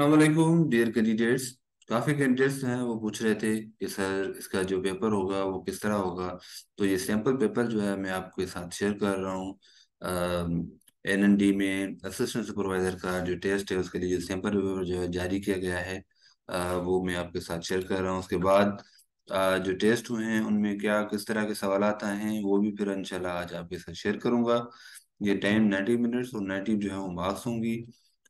अलैक्म dear candidates काफ़ी candidates हैं वो पूछ रहे थे कि सर इसका जो पेपर होगा वो किस तरह होगा तो ये सैम्पल पेपर जो है मैं आपके साथ शेयर कर रहा हूँ एन एन डी में असिस्टेंट सुपरवाइजर का जो टेस्ट है उसके लिए जो सैम्पल पेपर जो है जारी किया गया है आ, वो मैं आपके साथ शेयर कर रहा हूँ उसके बाद आ, जो टेस्ट हुए हैं उनमें क्या किस तरह के सवाल आए हैं वो भी फिर इनशाला आज आपके साथ शेयर करूँगा ये टाइम नाइन्टी मिनट्स और नाइन्टी जो है वो मार्क्स होंगी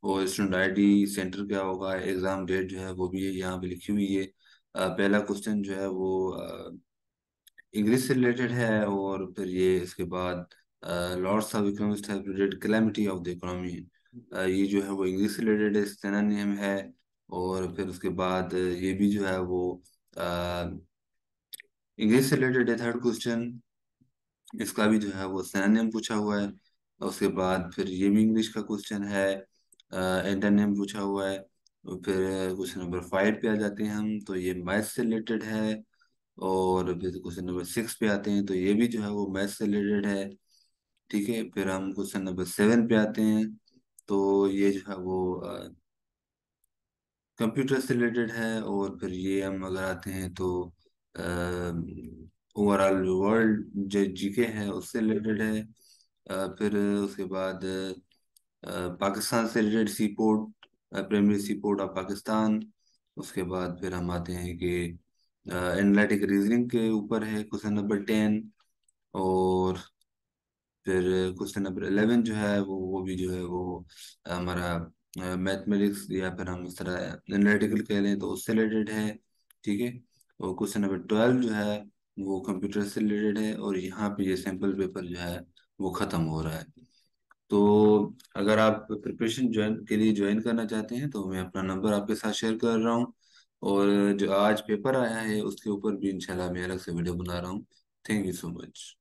और स्टूडेंट आईडी सेंटर क्या होगा एग्ज़ाम डेट जो है वो भी यहाँ पे लिखी हुई है पहला क्वेश्चन जो है वो इंग्लिश से रिलेटेड है और फिर ये इसके बाद लॉर्ड ऑफ इकोनॉमिस्ट है related calamity of the economy ये जो है वो इंग्लिश से रिलेटेड है नियम है और फिर उसके बाद ये भी जो है वो इंग्लिश से रिलेटेड है थर्ड क्वेश्चन इसका भी जो है वो सेनानियम पूछा हुआ है उसके बाद फिर ये भी इंग्लिश का क्वेश्चन है एंटर नेम पूछा हुआ है फिर क्वेश्चन नंबर फाइव पे आ जाते हैं हम तो ये मैथ से रिलेटेड है और फिर क्वेश्चन नंबर सिक्स पे आते हैं तो ये भी जो है वो मैथ से रिलेटेड है ठीक है फिर हम क्वेश्चन नंबर सेवन पे आते हैं तो ये जो है वो कंप्यूटर से रिलेटेड है और फिर ये हम अगर आते हैं तो ओवरऑल वर्ल्ड जो जीके है उससे रिलेटेड है आ, फिर उसके बाद पाकिस्तान से related sea port primary sea port of Pakistan उसके बाद फिर हम आते हैं कि एनालिटिक रीजनिंग के ऊपर है क्वेश्चन नंबर टेन और फिर क्वेश्चन नंबर एलेवन जो है वो वो भी जो है वो हमारा मैथमेटिक्स या फिर हम इस तरह एनालिटिकल कह लें तो उससे रिलेटेड है ठीक है और क्वेश्चन नंबर ट्वेल्व जो है वो कंप्यूटर से रिलेटेड है और यहाँ पे ये सैम्पल पेपर जो है वो ख़त्म हो रहा है तो अगर आप प्रिपरेशन ज्वाइन के लिए ज्वाइन करना चाहते हैं तो मैं अपना नंबर आपके साथ शेयर कर रहा हूँ और जो आज पेपर आया है उसके ऊपर भी इंशाल्लाह मैं अलग से वीडियो बना रहा हूँ थैंक यू सो मच